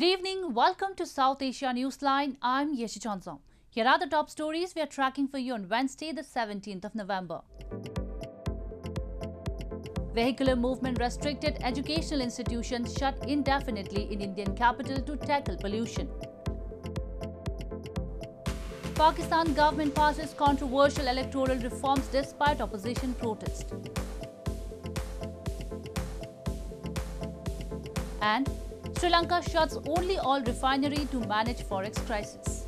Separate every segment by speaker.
Speaker 1: Good evening. Welcome to South Asia Newsline. I'm Yeshi Chonsong. Here are the top stories we are tracking for you on Wednesday, the 17th of November. Vehicular movement restricted educational institutions shut indefinitely in Indian capital to tackle pollution. Pakistan government passes controversial electoral reforms despite opposition protest. And Sri Lanka shuts only oil refinery to manage forex crisis.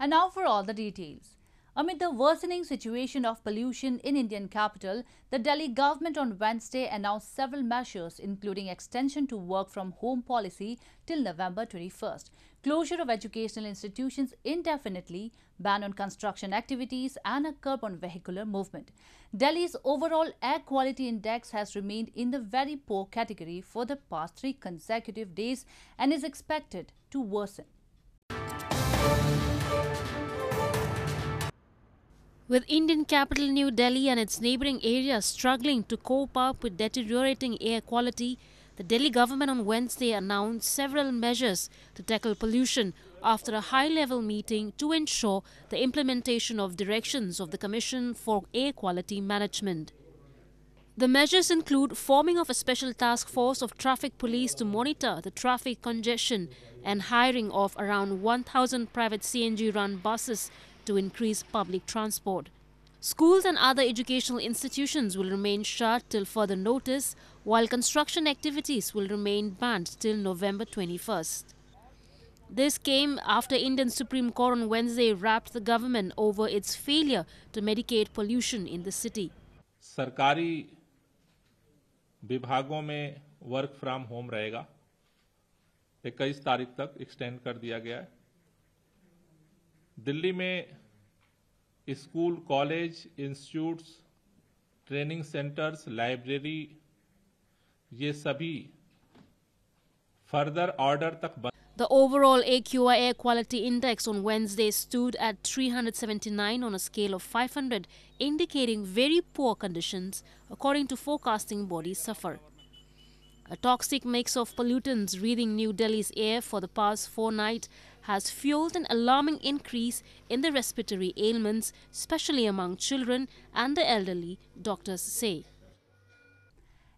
Speaker 1: And now for all the details. Amid the worsening situation of pollution in Indian capital, the Delhi government on Wednesday announced several measures including extension to work from home policy till November 21st, closure of educational institutions indefinitely, ban on construction activities and a curb on vehicular movement. Delhi's overall air quality index has remained in the very poor category for the past three consecutive days and is expected to worsen.
Speaker 2: With Indian capital New Delhi and its neighboring areas struggling to cope up with deteriorating air quality, the Delhi government on Wednesday announced several measures to tackle pollution after a high-level meeting to ensure the implementation of directions of the Commission for Air Quality Management. The measures include forming of a special task force of traffic police to monitor the traffic congestion and hiring of around 1,000 private CNG-run buses to increase public transport. Schools and other educational institutions will remain shut till further notice, while construction activities will remain banned till November 21st. This came after Indian Supreme Court on Wednesday wrapped the government over its failure to medicate pollution in the city.
Speaker 3: सरकारी विभागों में work from home रहेगा 21 तारीख तक extend कर दिया गया है दिल्ली में school college institutes training centres library ये सभी फर्दर ऑर्डर तक
Speaker 2: The overall AQI air quality index on Wednesday stood at 379 on a scale of 500, indicating very poor conditions, according to forecasting bodies. Suffer A toxic mix of pollutants reading New Delhi's air for the past four nights has fueled an alarming increase in the respiratory ailments, especially among children and the elderly, doctors say.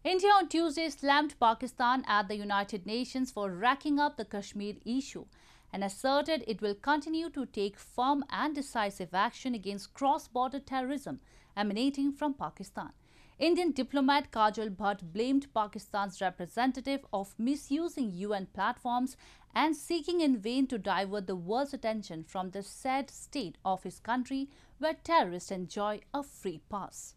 Speaker 2: India
Speaker 1: on Tuesday slammed Pakistan at the United Nations for racking up the Kashmir issue and asserted it will continue to take firm and decisive action against cross-border terrorism emanating from Pakistan. Indian diplomat Kajal Bhatt blamed Pakistan's representative of misusing UN platforms and seeking in vain to divert the world's attention from the sad state of his country where terrorists enjoy a free pass.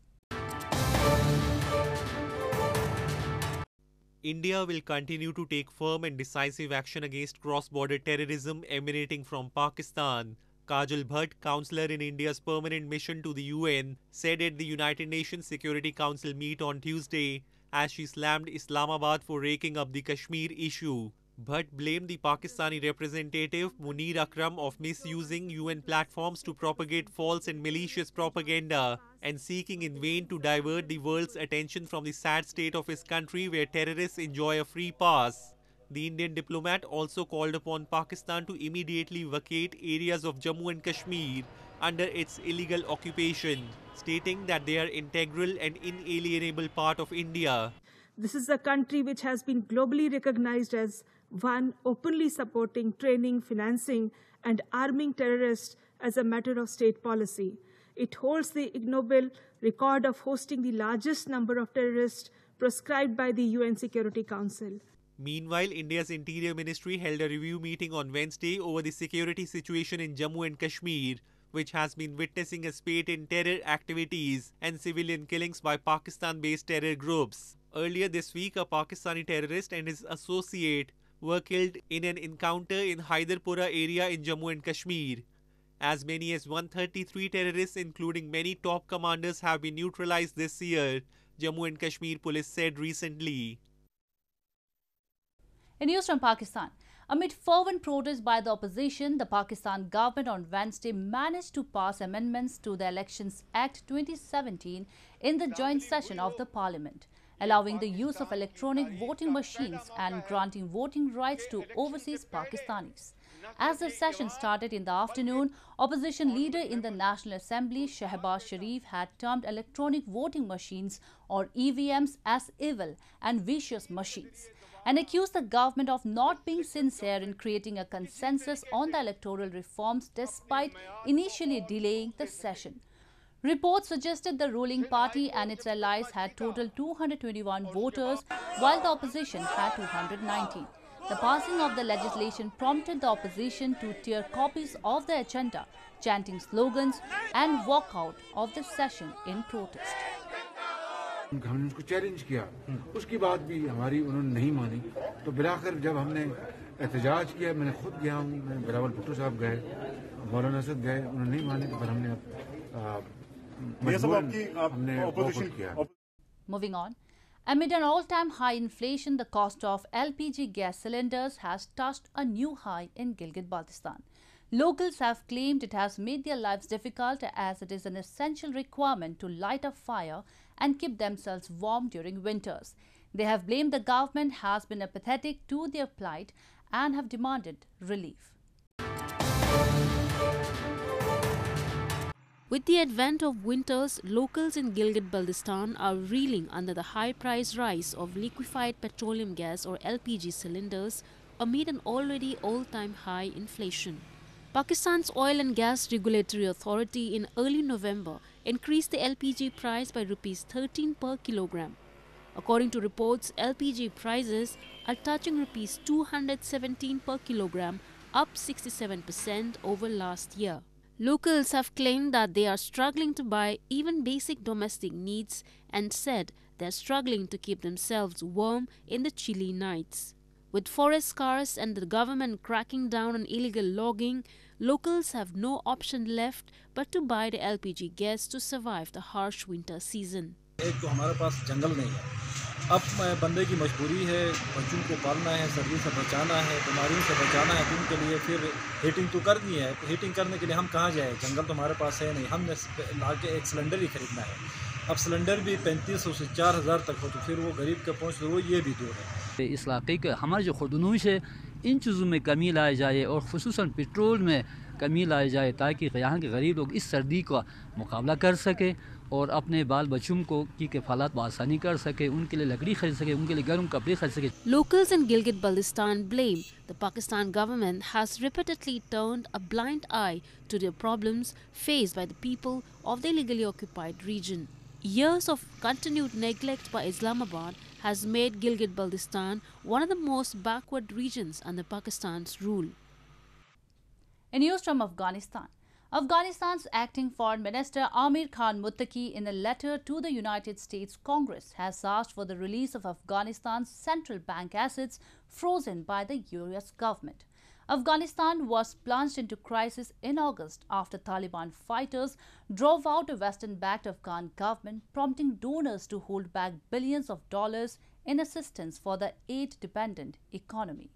Speaker 3: India will continue to take firm and decisive action against cross-border terrorism emanating from Pakistan. Kajal Bhatt, counselor in India's permanent mission to the UN, said at the United Nations Security Council meet on Tuesday as she slammed Islamabad for raking up the Kashmir issue. But blamed the Pakistani representative Munir Akram of misusing UN platforms to propagate false and malicious propaganda and seeking in vain to divert the world's attention from the sad state of his country where terrorists enjoy a free pass. The Indian diplomat also called upon Pakistan to immediately vacate areas of Jammu and Kashmir under its illegal occupation, stating that they are integral and inalienable part of India.
Speaker 2: This is a country which has been globally recognized as one openly supporting training, financing, and arming terrorists as a matter of state policy. It holds the ignoble record of hosting the largest number of terrorists prescribed by the UN Security Council.
Speaker 3: Meanwhile, India's Interior Ministry held a review meeting on Wednesday over the security situation in Jammu and Kashmir, which has been witnessing a spate in terror activities and civilian killings by Pakistan based terror groups. Earlier this week, a Pakistani terrorist and his associate were killed in an encounter in Hyderabad area in Jammu and Kashmir. As many as 133 terrorists, including many top commanders, have been neutralized this year, Jammu and Kashmir police said recently.
Speaker 1: In news from Pakistan, amid fervent protests by the opposition, the Pakistan government on Wednesday managed to pass amendments to the Elections Act 2017 in the joint session of the parliament allowing the use of electronic voting machines and granting voting rights to overseas Pakistanis. As the session started in the afternoon, opposition leader in the National Assembly, Shahbaz Sharif, had termed electronic voting machines or EVMs as evil and vicious machines and accused the government of not being sincere in creating a consensus on the electoral reforms despite initially delaying the session. Reports suggested the ruling party and its allies had total 221 voters, while the opposition had 219. The passing of the legislation prompted the opposition to tear copies of the agenda, chanting slogans and walkout of the session in protest.
Speaker 4: हमने उसको challenge किया उसकी बात भी हमारी उन्होंने नहीं मानी तो बिलाकर जब हमने एहतजाज किया मैंने खुद गया हूँ मैंने बिलावल भुट्टो साहब गए मौलाना असद गए उन्होंने नहीं माने तो फिर हमने
Speaker 1: Moving on. Amid an all time high inflation, the cost of LPG gas cylinders has touched a new high in Gilgit Baltistan. Locals have claimed it has made their lives difficult as it is an essential requirement to light a fire and keep themselves warm during winters. They have blamed the government has been apathetic to their plight and have demanded
Speaker 2: relief. With the advent of winters, locals in Gilgit-Baltistan are reeling under the high price rise of liquefied petroleum gas or LPG cylinders amid an already all-time high inflation. Pakistan's Oil and Gas Regulatory Authority in early November increased the LPG price by rupees 13 per kilogram. According to reports, LPG prices are touching rupees 217 per kilogram, up 67% over last year. Locals have claimed that they are struggling to buy even basic domestic needs and said they're struggling to keep themselves warm in the chilly nights. With forest cars and the government cracking down on illegal logging, locals have no option left but to buy the LPG gas to survive the harsh winter season.
Speaker 3: एक तो हमारे पास जंगल नहीं है अब बंदे की मजबूरी है बच्चों को पालना है सर्दी से बचाना है बीमारियों से बचाना है उनके लिए फिर हीटिंग तो करनी है तो हीटिंग करने के लिए हम कहाँ जाए जंगल तो हमारे पास है नहीं हमने ला के एक सिलेंडर ही खरीदना है अब सिलेंडर भी पैंतीस सौ से चार हज़ार तक हो तो फिर वो गरीब
Speaker 1: के पहुँच तो वो ये भी दूर है इस इलाके के हमारे जो खुदनुश है इन चीज़ों में कमी लाई जाए और खसूस पेट्रोल में कमी लाई जाए ताकि यहाँ के गरीब लोग इस सर्दी का
Speaker 3: मुकाबला कर सकें और अपने बाल बच्चों को की किफालत बसानी कर सके उनके लिए लकड़ी खरीद सके उनके लिए गर्म कपड़े खरीद सके
Speaker 2: Locals in Gilgit Baltistan blame the Pakistan government has repeatedly turned a blind eye to their problems faced by the people of the illegally occupied region. Years of continued neglect by Islamabad has made Gilgit Baltistan one of the most backward regions under Pakistan's rule.
Speaker 1: In news from Afghanistan, Afghanistan's acting foreign minister Amir Khan Mutaki, in a letter to the United States Congress has asked for the release of Afghanistan's central bank assets frozen by the US government. Afghanistan was plunged into crisis in August after Taliban fighters drove out a Western-backed Afghan government, prompting donors to hold back billions of dollars in assistance for the aid-dependent economy.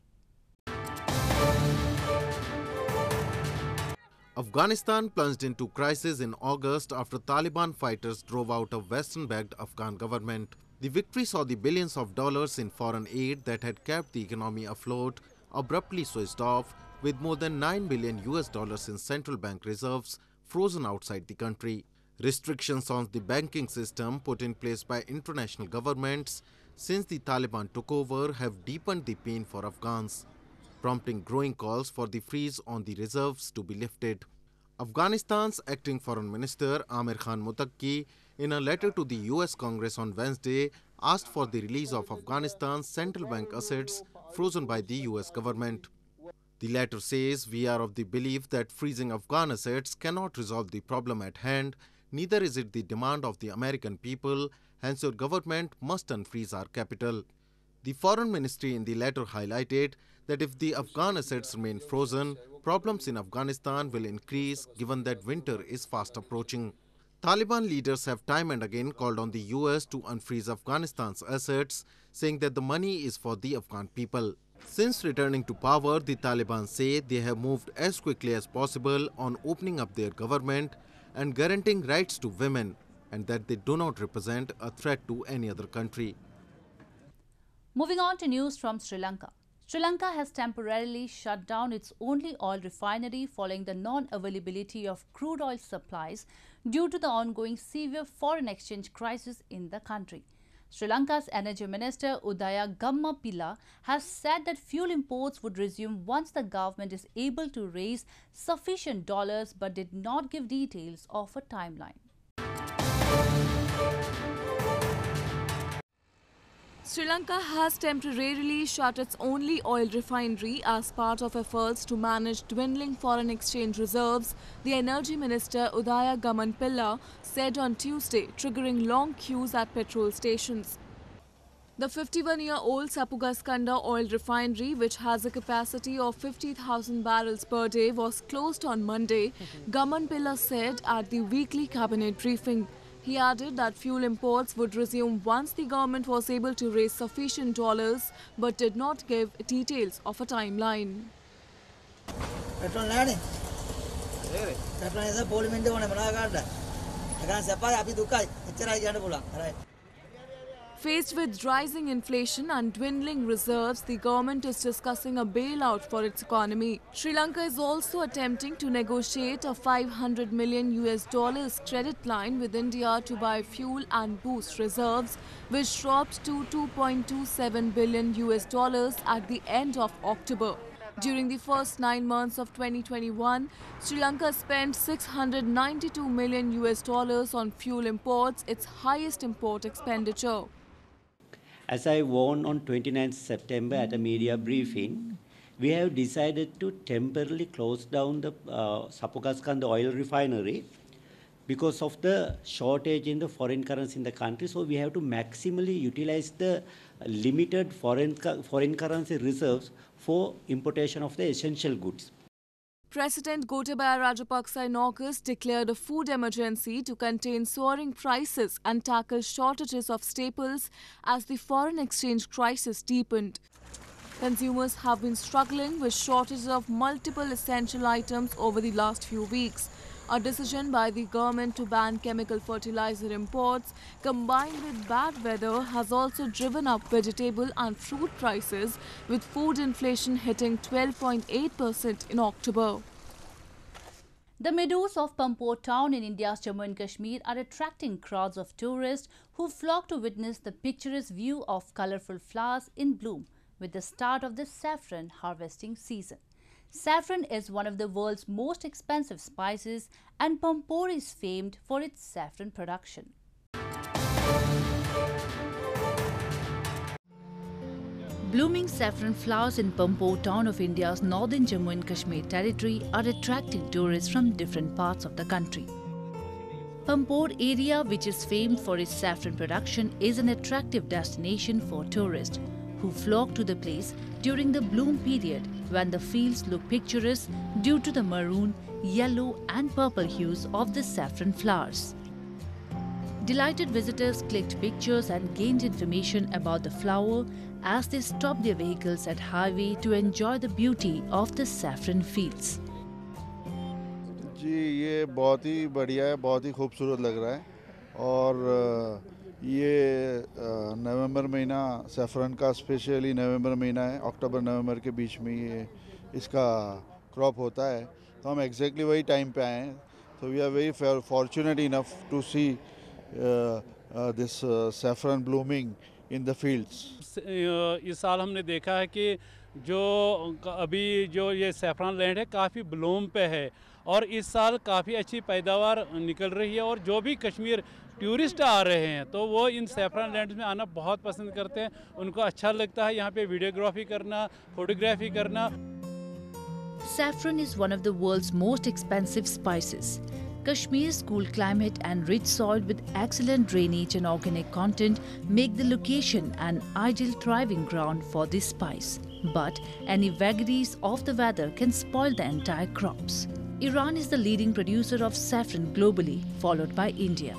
Speaker 4: Afghanistan plunged into crisis in August after Taliban fighters drove out a Western-backed Afghan government. The victory saw the billions of dollars in foreign aid that had kept the economy afloat abruptly switched off, with more than 9 billion US dollars in central bank reserves frozen outside the country. Restrictions on the banking system put in place by international governments since the Taliban took over have deepened the pain for Afghans prompting growing calls for the freeze on the reserves to be lifted. Afghanistan's acting Foreign Minister Amir Khan Mutaki, in a letter to the US Congress on Wednesday, asked for the release of Afghanistan's central bank assets frozen by the US government. The letter says, We are of the belief that freezing Afghan assets cannot resolve the problem at hand, neither is it the demand of the American people, hence your government must unfreeze our capital. The foreign ministry in the letter highlighted that if the Afghan assets remain frozen, problems in Afghanistan will increase given that winter is fast approaching. Taliban leaders have time and again called on the US to unfreeze Afghanistan's assets, saying that the money is for the Afghan people. Since returning to power, the Taliban say they have moved as quickly as possible on opening up their government and guaranteeing rights to women, and that they do not represent a threat to any other country.
Speaker 1: Moving on to news from Sri Lanka. Sri Lanka has temporarily shut down its only oil refinery following the non-availability of crude oil supplies due to the ongoing severe foreign exchange crisis in the country. Sri Lanka's Energy Minister Udaya Gamma has said that fuel imports would resume once the government is able to raise sufficient dollars but did not give details of a timeline.
Speaker 5: Sri Lanka has temporarily shut its only oil refinery as part of efforts to manage dwindling foreign exchange reserves, the Energy Minister Udaya Gaman said on Tuesday, triggering long queues at petrol stations. The 51-year-old Sapugaskanda oil refinery, which has a capacity of 50,000 barrels per day, was closed on Monday, Gaman said at the weekly cabinet briefing. He added that fuel imports would resume once the government was able to raise sufficient dollars but did not give details of a timeline. Faced with rising inflation and dwindling reserves, the government is discussing a bailout for its economy. Sri Lanka is also attempting to negotiate a 500 million US dollars credit line with India to buy fuel and boost reserves, which dropped to 2.27 billion US dollars at the end of October. During the first nine months of 2021, Sri Lanka spent 692 million US dollars on fuel imports, its highest import expenditure.
Speaker 3: As I warned on 29 September at a media briefing, we have decided to temporarily close down the uh, Sapogaskand oil refinery because of the shortage in the foreign currency in the country. So we have to maximally utilize the limited foreign, foreign currency reserves for importation of the essential
Speaker 5: goods. President Gotabaya Rajapaksa in August declared a food emergency to contain soaring prices and tackle shortages of staples as the foreign exchange crisis deepened. Consumers have been struggling with shortages of multiple essential items over the last few weeks. A decision by the government to ban chemical fertilizer imports combined with bad weather has also driven up vegetable and fruit prices with food inflation hitting 12.8% in October. The meadows of Pampore town in India's Jammu and
Speaker 1: Kashmir are attracting crowds of tourists who flock to witness the picturesque view of colorful flowers in bloom with the start of the saffron harvesting season. Saffron is one of the world's most expensive spices and Pampore is famed for its saffron production. Blooming saffron flowers in Pampo town of India's northern Jammu and Kashmir territory are attracting tourists from different parts of the country. Pampore area, which is famed for its saffron production, is an attractive destination for tourists who flock to the place during the bloom period when the fields look picturesque due to the maroon, yellow and purple hues of the saffron flowers. Delighted visitors clicked pictures and gained information about the flower as they stopped their vehicles at highway to enjoy the beauty of the saffron fields.
Speaker 4: जी ये बहुत ही बढ़िया है बहुत ही खूबसूरत लग रहा है और ये नवंबर महीना सेफरन का स्पेशली नवंबर महीना है अक्टूबर नवंबर के बीच में ये इसका क्रॉप होता है तो हम एग्जैक्टली वही टाइम पे आए हैं तो we are very fortunate enough to see this saffron blooming in the fields
Speaker 3: इस साल हमने देखा है कि जो अभी जो ये सैफरान लैंड है काफ़ी ब्लूम पे है और इस साल काफ़ी अच्छी पैदावार निकल रही है और जो भी कश्मीर टूरिस्ट आ रहे हैं तो वो इन सैफरान लैंड में आना बहुत पसंद करते हैं उनको अच्छा लगता है यहाँ पे वीडियोग्राफी करना फोटोग्राफी करना
Speaker 1: saffron is one of the world most expensive spices Kashmir's cool climate and rich soil with excellent drainage and organic content make the location an ideal thriving ground for this spice. But any vagaries of the weather can spoil the entire crops. Iran is the leading producer of saffron globally, followed by India.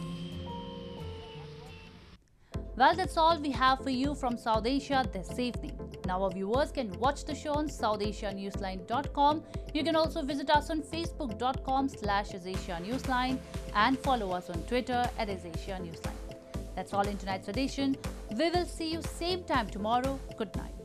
Speaker 1: Well, that's all we have for you from South Asia this evening. Now, our viewers can watch the show on SouthAsiaNewsline.com. You can also visit us on Facebook.com slash Newsline and follow us on Twitter at Newsline. That's all in tonight's edition. We will see you same time tomorrow. Good night.